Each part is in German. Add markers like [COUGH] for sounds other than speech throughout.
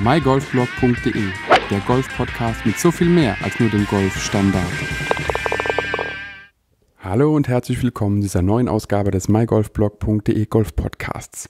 mygolfblog.de, der Golf-Podcast mit so viel mehr als nur dem Golfstandard. Hallo und herzlich willkommen dieser neuen Ausgabe des mygolfblog.de Golf Podcasts.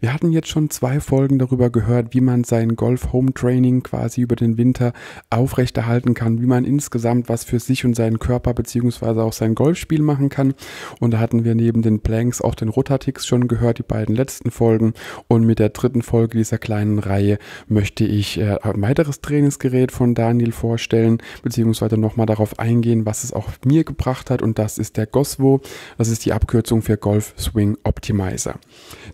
Wir hatten jetzt schon zwei Folgen darüber gehört, wie man sein Golf Home Training quasi über den Winter aufrechterhalten kann, wie man insgesamt was für sich und seinen Körper bzw. auch sein Golfspiel machen kann. Und da hatten wir neben den Planks auch den Rotatix schon gehört, die beiden letzten Folgen. Und mit der dritten Folge dieser kleinen Reihe möchte ich äh, ein weiteres Trainingsgerät von Daniel vorstellen, beziehungsweise nochmal darauf eingehen, was es auch mir gebracht hat. Und das ist ist der GOSWO. Das ist die Abkürzung für Golf Swing Optimizer.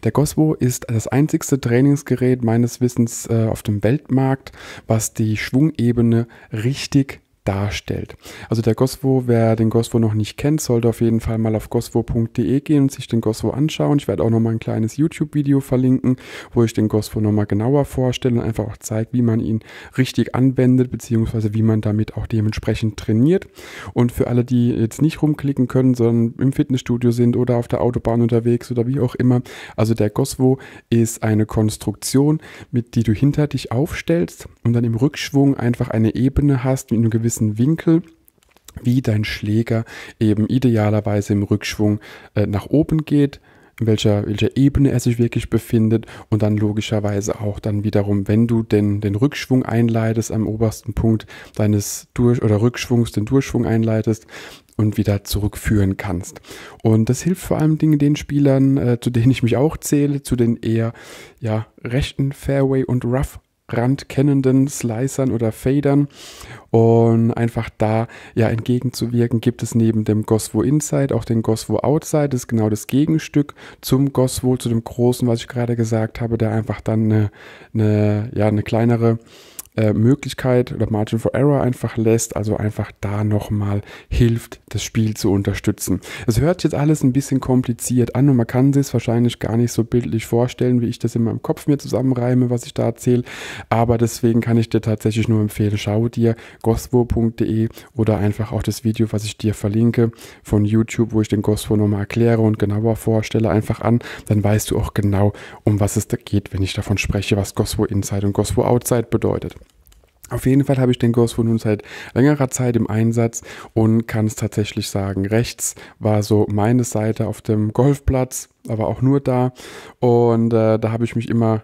Der GOSWO ist das einzigste Trainingsgerät meines Wissens äh, auf dem Weltmarkt, was die Schwungebene richtig darstellt. Also der Goswo, wer den Goswo noch nicht kennt, sollte auf jeden Fall mal auf goswo.de gehen und sich den Goswo anschauen. Ich werde auch nochmal ein kleines YouTube-Video verlinken, wo ich den Goswo nochmal genauer vorstelle und einfach auch zeige, wie man ihn richtig anwendet, beziehungsweise wie man damit auch dementsprechend trainiert. Und für alle, die jetzt nicht rumklicken können, sondern im Fitnessstudio sind oder auf der Autobahn unterwegs oder wie auch immer, also der Goswo ist eine Konstruktion, mit die du hinter dich aufstellst und dann im Rückschwung einfach eine Ebene hast, wie eine gewisse gewissen Winkel wie dein Schläger eben idealerweise im Rückschwung äh, nach oben geht, in welcher, welcher Ebene er sich wirklich befindet und dann logischerweise auch dann wiederum, wenn du denn den Rückschwung einleitest am obersten Punkt deines Durch- oder Rückschwungs, den Durchschwung einleitest und wieder zurückführen kannst. Und das hilft vor allem Dingen den Spielern, äh, zu denen ich mich auch zähle, zu den eher ja, rechten Fairway und Rough randkennenden Slicern oder Fadern und einfach da ja entgegenzuwirken gibt es neben dem Goswo Inside auch den Goswo Outside, das ist genau das Gegenstück zum Goswo, zu dem großen, was ich gerade gesagt habe, der einfach dann eine, eine ja, eine kleinere äh, Möglichkeit oder Margin for Error einfach lässt, also einfach da nochmal hilft, das Spiel zu unterstützen. Es hört jetzt alles ein bisschen kompliziert an und man kann sich es wahrscheinlich gar nicht so bildlich vorstellen, wie ich das in meinem Kopf mir zusammenreime, was ich da erzähle, aber deswegen kann ich dir tatsächlich nur empfehlen, schau dir goswo.de oder einfach auch das Video, was ich dir verlinke von YouTube, wo ich den Goswo nochmal erkläre und genauer vorstelle, einfach an, dann weißt du auch genau, um was es da geht, wenn ich davon spreche, was Goswo Inside und Goswo Outside bedeutet. Auf jeden Fall habe ich den Ghostwood nun seit längerer Zeit im Einsatz und kann es tatsächlich sagen. Rechts war so meine Seite auf dem Golfplatz, aber auch nur da. Und äh, da habe ich mich immer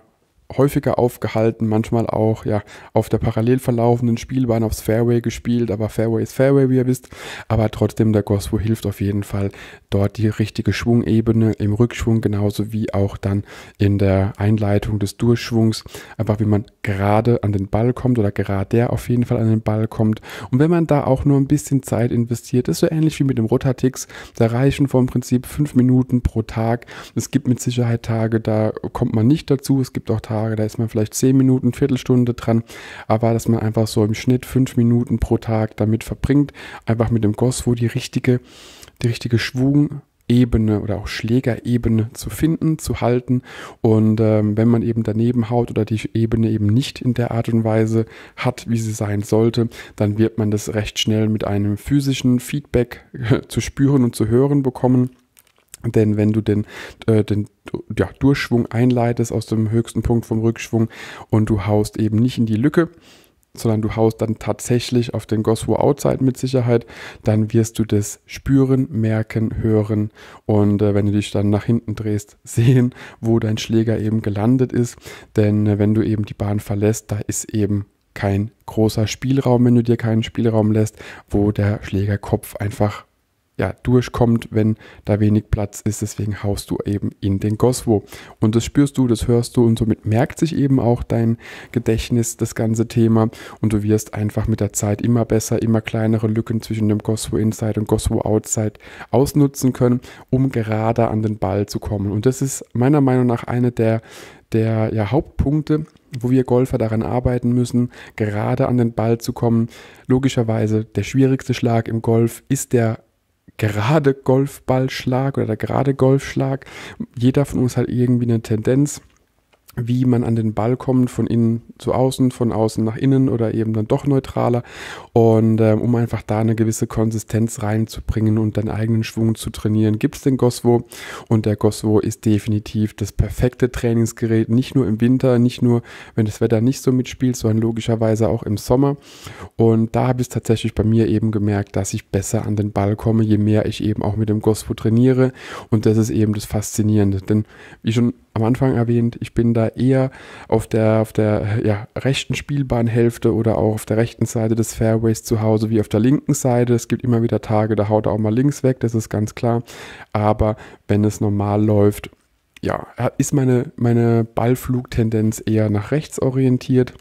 häufiger aufgehalten, manchmal auch ja auf der parallel verlaufenden Spielbahn aufs Fairway gespielt, aber Fairway ist Fairway, wie ihr wisst. Aber trotzdem, der Goswo hilft auf jeden Fall, dort die richtige Schwungebene im Rückschwung, genauso wie auch dann in der Einleitung des Durchschwungs, einfach wie man gerade an den Ball kommt oder gerade der auf jeden Fall an den Ball kommt. Und wenn man da auch nur ein bisschen Zeit investiert, ist so ähnlich wie mit dem Rotatix, da reichen vom Prinzip fünf Minuten pro Tag. Es gibt mit Sicherheit Tage, da kommt man nicht dazu. Es gibt auch Tage, da ist man vielleicht zehn Minuten, Viertelstunde dran. Aber dass man einfach so im Schnitt fünf Minuten pro Tag damit verbringt, einfach mit dem Goss, wo die richtige, die richtige Schwung Ebene oder auch Schlägerebene zu finden, zu halten. Und ähm, wenn man eben daneben haut oder die Ebene eben nicht in der Art und Weise hat, wie sie sein sollte, dann wird man das recht schnell mit einem physischen Feedback äh, zu spüren und zu hören bekommen. Denn wenn du den, äh, den ja, Durchschwung einleitest aus dem höchsten Punkt vom Rückschwung und du haust eben nicht in die Lücke, sondern du haust dann tatsächlich auf den Goswo Outside mit Sicherheit, dann wirst du das spüren, merken, hören und äh, wenn du dich dann nach hinten drehst, [LAUGHS] sehen, wo dein Schläger eben gelandet ist, denn äh, wenn du eben die Bahn verlässt, da ist eben kein großer Spielraum, wenn du dir keinen Spielraum lässt, wo der Schlägerkopf einfach ja, durchkommt, wenn da wenig Platz ist. Deswegen haust du eben in den Goswo. Und das spürst du, das hörst du und somit merkt sich eben auch dein Gedächtnis, das ganze Thema. Und du wirst einfach mit der Zeit immer besser, immer kleinere Lücken zwischen dem Goswo Inside und Goswo Outside ausnutzen können, um gerade an den Ball zu kommen. Und das ist meiner Meinung nach eine der der ja, Hauptpunkte, wo wir Golfer daran arbeiten müssen, gerade an den Ball zu kommen. Logischerweise, der schwierigste Schlag im Golf ist der gerade Golfballschlag oder der gerade Golfschlag. Jeder von uns hat irgendwie eine Tendenz, wie man an den Ball kommt, von innen zu außen, von außen nach innen oder eben dann doch neutraler. Und äh, um einfach da eine gewisse Konsistenz reinzubringen und deinen eigenen Schwung zu trainieren, gibt es den Goswo. Und der Goswo ist definitiv das perfekte Trainingsgerät, nicht nur im Winter, nicht nur, wenn das Wetter nicht so mitspielt, sondern logischerweise auch im Sommer. Und da habe ich tatsächlich bei mir eben gemerkt, dass ich besser an den Ball komme, je mehr ich eben auch mit dem Goswo trainiere. Und das ist eben das Faszinierende. Denn wie schon am Anfang erwähnt, ich bin da eher auf der, auf der ja, rechten Spielbahnhälfte oder auch auf der rechten Seite des Fairways zu Hause wie auf der linken Seite. Es gibt immer wieder Tage, da haut er auch mal links weg, das ist ganz klar. Aber wenn es normal läuft, ja, ist meine, meine Ballflugtendenz eher nach rechts orientiert.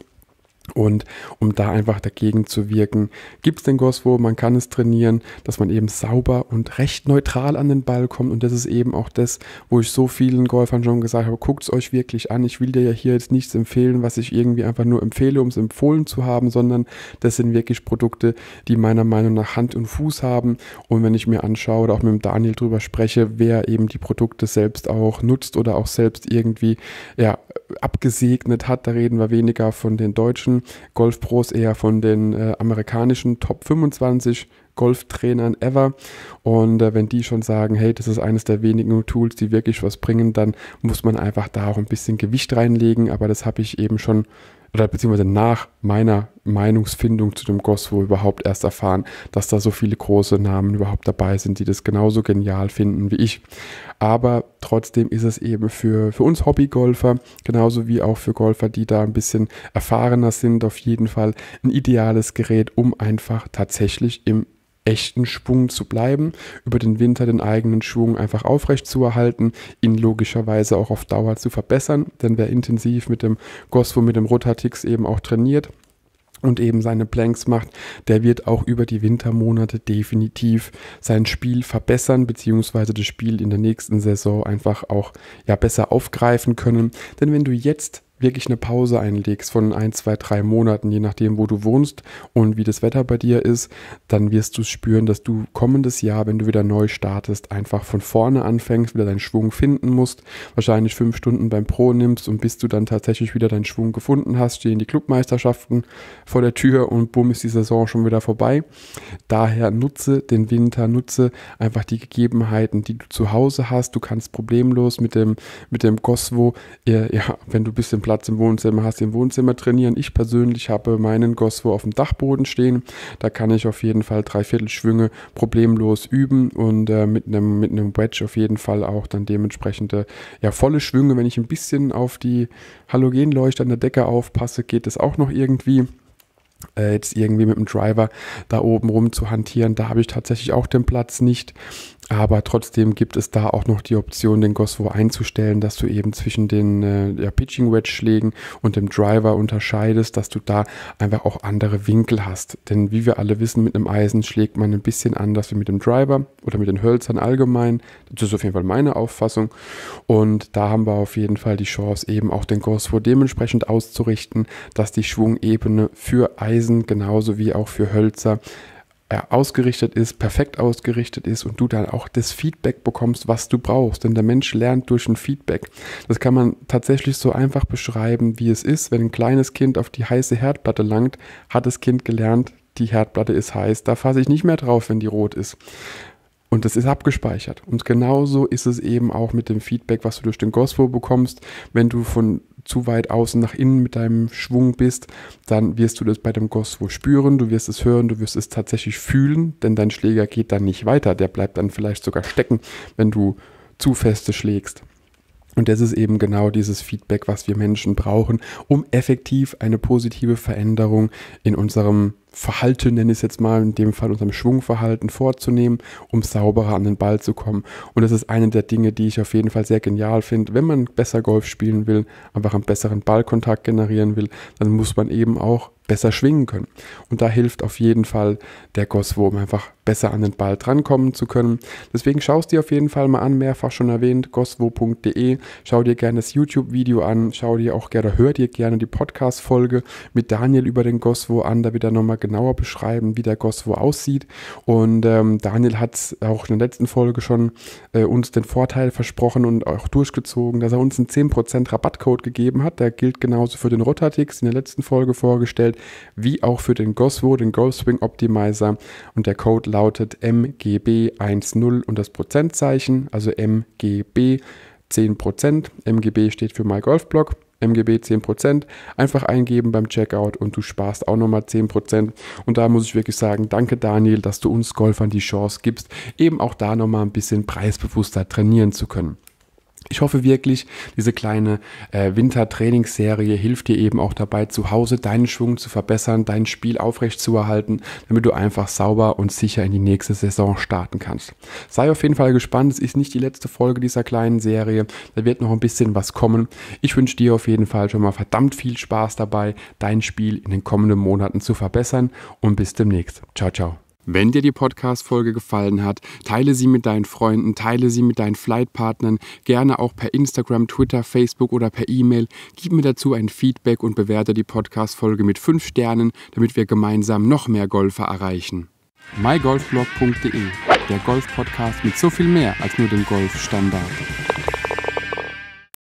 Und um da einfach dagegen zu wirken, gibt es den Goswo, man kann es trainieren, dass man eben sauber und recht neutral an den Ball kommt. Und das ist eben auch das, wo ich so vielen Golfern schon gesagt habe, guckt es euch wirklich an. Ich will dir ja hier jetzt nichts empfehlen, was ich irgendwie einfach nur empfehle, um es empfohlen zu haben, sondern das sind wirklich Produkte, die meiner Meinung nach Hand und Fuß haben. Und wenn ich mir anschaue oder auch mit dem Daniel drüber spreche, wer eben die Produkte selbst auch nutzt oder auch selbst irgendwie ja, abgesegnet hat, da reden wir weniger von den Deutschen Golf Pros eher von den äh, amerikanischen Top 25 Golftrainern ever. Und äh, wenn die schon sagen, hey, das ist eines der wenigen Tools, die wirklich was bringen, dann muss man einfach da auch ein bisschen Gewicht reinlegen. Aber das habe ich eben schon oder beziehungsweise nach meiner Meinungsfindung zu dem Kosovo überhaupt erst erfahren, dass da so viele große Namen überhaupt dabei sind, die das genauso genial finden wie ich. Aber trotzdem ist es eben für, für uns Hobbygolfer, genauso wie auch für Golfer, die da ein bisschen erfahrener sind, auf jeden Fall ein ideales Gerät, um einfach tatsächlich im echten Schwung zu bleiben, über den Winter den eigenen Schwung einfach aufrecht zu erhalten, ihn logischerweise auch auf Dauer zu verbessern, denn wer intensiv mit dem Gosfo, mit dem Rotatix eben auch trainiert, und eben seine Planks macht, der wird auch über die Wintermonate definitiv sein Spiel verbessern, beziehungsweise das Spiel in der nächsten Saison einfach auch ja besser aufgreifen können. Denn wenn du jetzt wirklich eine Pause einlegst von ein, zwei, drei Monaten, je nachdem, wo du wohnst und wie das Wetter bei dir ist, dann wirst du spüren, dass du kommendes Jahr, wenn du wieder neu startest, einfach von vorne anfängst, wieder deinen Schwung finden musst, wahrscheinlich fünf Stunden beim Pro nimmst und bis du dann tatsächlich wieder deinen Schwung gefunden hast, stehen die Clubmeisterschaften vor der Tür und bumm ist die Saison schon wieder vorbei. Daher nutze den Winter, nutze einfach die Gegebenheiten, die du zu Hause hast. Du kannst problemlos mit dem, mit dem Goswo, äh, ja, wenn du ein bisschen Platz im Wohnzimmer hast, im Wohnzimmer trainieren. Ich persönlich habe meinen Goswo auf dem Dachboden stehen. Da kann ich auf jeden Fall Dreiviertelschwünge problemlos üben und äh, mit einem mit Wedge auf jeden Fall auch dann dementsprechende ja, volle Schwünge. Wenn ich ein bisschen auf die Halogenleuchte an der Decke aufpasse, geht es auch noch irgendwie äh, jetzt irgendwie mit dem Driver da oben rum zu hantieren. Da habe ich tatsächlich auch den Platz nicht. Aber trotzdem gibt es da auch noch die Option, den Goswo einzustellen, dass du eben zwischen den äh, ja, Pitching Wedge Schlägen und dem Driver unterscheidest, dass du da einfach auch andere Winkel hast. Denn wie wir alle wissen, mit einem Eisen schlägt man ein bisschen anders wie mit dem Driver oder mit den Hölzern allgemein. Das ist auf jeden Fall meine Auffassung. Und da haben wir auf jeden Fall die Chance, eben auch den Goswo dementsprechend auszurichten, dass die Schwungebene für Eisen genauso wie auch für Hölzer ausgerichtet ist, perfekt ausgerichtet ist und du dann auch das Feedback bekommst, was du brauchst. Denn der Mensch lernt durch ein Feedback. Das kann man tatsächlich so einfach beschreiben, wie es ist. Wenn ein kleines Kind auf die heiße Herdplatte langt, hat das Kind gelernt, die Herdplatte ist heiß, da fasse ich nicht mehr drauf, wenn die rot ist. Und das ist abgespeichert. Und genauso ist es eben auch mit dem Feedback, was du durch den Gospo bekommst, wenn du von zu weit außen nach innen mit deinem Schwung bist, dann wirst du das bei dem Goss wohl spüren, du wirst es hören, du wirst es tatsächlich fühlen, denn dein Schläger geht dann nicht weiter, der bleibt dann vielleicht sogar stecken, wenn du zu feste schlägst. Und das ist eben genau dieses Feedback, was wir Menschen brauchen, um effektiv eine positive Veränderung in unserem Verhalten, nenne ich es jetzt mal, in dem Fall unserem Schwungverhalten vorzunehmen, um sauberer an den Ball zu kommen. Und das ist eine der Dinge, die ich auf jeden Fall sehr genial finde. Wenn man besser Golf spielen will, einfach einen besseren Ballkontakt generieren will, dann muss man eben auch besser schwingen können. Und da hilft auf jeden Fall der Goswo, um einfach besser an den Ball drankommen zu können. Deswegen schaust dir auf jeden Fall mal an, mehrfach schon erwähnt, goswo.de. Schau dir gerne das YouTube-Video an, schau dir auch gerne, hör dir gerne die Podcast-Folge mit Daniel über den Goswo an, da wird er nochmal genauer beschreiben, wie der Goswo aussieht. Und ähm, Daniel hat auch in der letzten Folge schon äh, uns den Vorteil versprochen und auch durchgezogen, dass er uns einen 10% Rabattcode gegeben hat. Der gilt genauso für den Rotatix in der letzten Folge vorgestellt, wie auch für den Goswo, den Golfswing Optimizer. Und der Code lautet MGB10 und das Prozentzeichen, also MGB 10%. MGB steht für My Golf Blog. MGB 10%, einfach eingeben beim Checkout und du sparst auch nochmal 10%. Und da muss ich wirklich sagen, danke Daniel, dass du uns Golfern die Chance gibst, eben auch da nochmal ein bisschen preisbewusster trainieren zu können. Ich hoffe wirklich, diese kleine äh, Wintertrainingsserie hilft dir eben auch dabei, zu Hause deinen Schwung zu verbessern, dein Spiel aufrecht zu erhalten, damit du einfach sauber und sicher in die nächste Saison starten kannst. Sei auf jeden Fall gespannt, es ist nicht die letzte Folge dieser kleinen Serie, da wird noch ein bisschen was kommen. Ich wünsche dir auf jeden Fall schon mal verdammt viel Spaß dabei, dein Spiel in den kommenden Monaten zu verbessern und bis demnächst. Ciao, ciao. Wenn dir die Podcast-Folge gefallen hat, teile sie mit deinen Freunden, teile sie mit deinen Flightpartnern, gerne auch per Instagram, Twitter, Facebook oder per E-Mail. Gib mir dazu ein Feedback und bewerte die Podcast-Folge mit 5 Sternen, damit wir gemeinsam noch mehr Golfer erreichen. mygolfblog.de, der Golf-Podcast mit so viel mehr als nur dem Golfstandard.